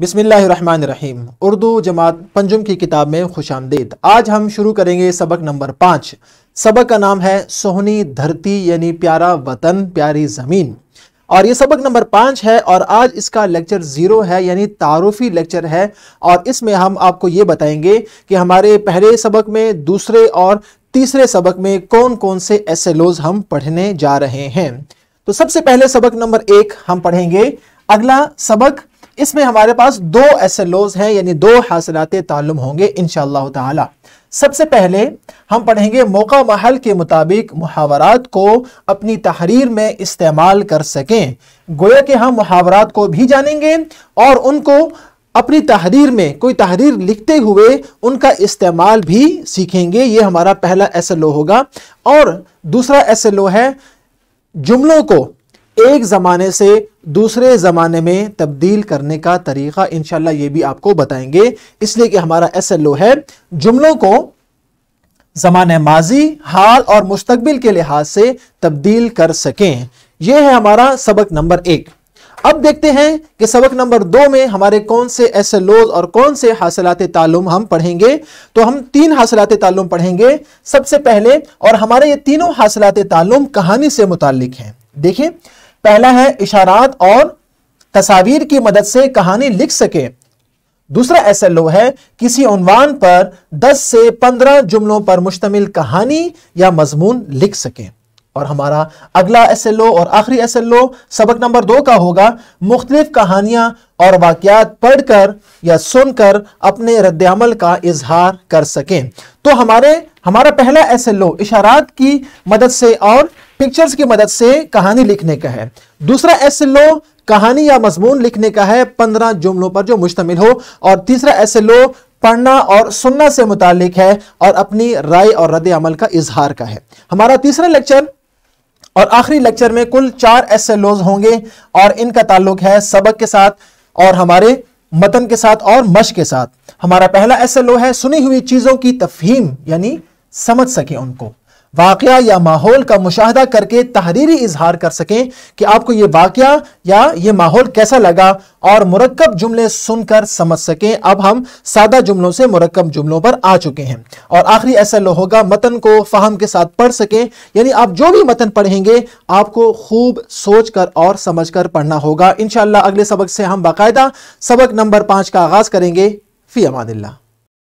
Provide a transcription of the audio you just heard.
बिसमीम उर्दू जमात पंजुम की किताब में खुश आमदीद आज हम शुरू करेंगे सबक नंबर पाँच सबक का नाम है सोहनी धरती यानी प्यारा वतन प्यारी ज़मीन और ये सबक नंबर पाँच है और आज इसका लेक्चर ज़ीरो है यानी तारफ़ी लेक्चर है और इसमें हम आपको ये बताएंगे कि हमारे पहले सबक में दूसरे और तीसरे सबक में कौन कौन से एस हम पढ़ने जा रहे हैं तो सबसे पहले सबक नंबर एक हम पढ़ेंगे अगला सबक इसमें हमारे पास दो एस हैं यानी दो हासिलात ताल्लुम होंगे इन शाह सबसे पहले हम पढ़ेंगे मौका महल के मुताबिक मुहावरात को अपनी तहरीर में इस्तेमाल कर सकें गोया कि हम मुहावरात को भी जानेंगे और उनको अपनी तहरीर में कोई तहरीर लिखते हुए उनका इस्तेमाल भी सीखेंगे ये हमारा पहला एस होगा और दूसरा एस है जुमलों को एक ज़माने से दूसरे ज़माने में तब्दील करने का तरीक़ा इनशाला ये भी आपको बताएंगे इसलिए कि हमारा एस एल ओ है जुमलों को ज़माने माजी हाल और मुस्तबिल के लिहाज से तब्दील कर सकें यह है हमारा सबक नंबर एक अब देखते हैं कि सबक नंबर दो में हमारे कौन से एस एल ओज और कौन से हासिलात तालुम हम पढ़ेंगे तो हम तीन हासिलात तालुम पढ़ेंगे सबसे पहले और हमारे ये तीनों हासिलात तालुम कहानी से मुतल हैं देखिए पहला है इशारात और तस्वीर की मदद से कहानी लिख सके दूसरा एस एल ओ है किसी उनवान पर 10 से 15 जुमलों पर मुश्तमिल कहानी या मजमून लिख सके और हमारा अगला एस एल ओ और आखिरी एस एल ओ सबक नंबर दो का होगा मुख्तलिफ कहानियां और वाकयात पढ़कर या सुनकर अपने रद्दमल का इजहार कर सकें तो हमारे हमारा पहला एस एल ओ इशारात की मदद से और पिक्चर्स की मदद से कहानी लिखने का है दूसरा एस एल ओ कहानी या मजमून लिखने का है पंद्रह जुमलों पर जो मुश्तमिल हो और तीसरा एस एल ओ पढ़ना और सुनना से मुतालिक है और अपनी राय और रद्द अमल का इजहार का है हमारा तीसरा लेक्चर और आखिरी लेक्चर में कुल चार एस एल ओज होंगे और इनका ताल्लुक है सबक के साथ और हमारे मतन के साथ और मश के साथ हमारा पहला एस एल ओ है सुनी हुई चीज़ों की तफहीम यानी समझ सके उनको वाक़ या माहौल का मुशाह करके तहरीरी इजहार कर सकें कि आपको ये वाक़ या ये माहौल कैसा लगा और मरकब जुमले सुनकर समझ सकें अब हम सादा जुमलों से मरकब जुमलों पर आ चुके हैं और आखिरी ऐसा लो होगा मतन को फाहम के साथ पढ़ सकें यानी आप जो भी मतन पढ़ेंगे आपको खूब सोच कर और समझ कर पढ़ना होगा इन अगले सबक से हम बाकायदा सबक नंबर पाँच का आगाज़ करेंगे फ़ी अमादिल्ला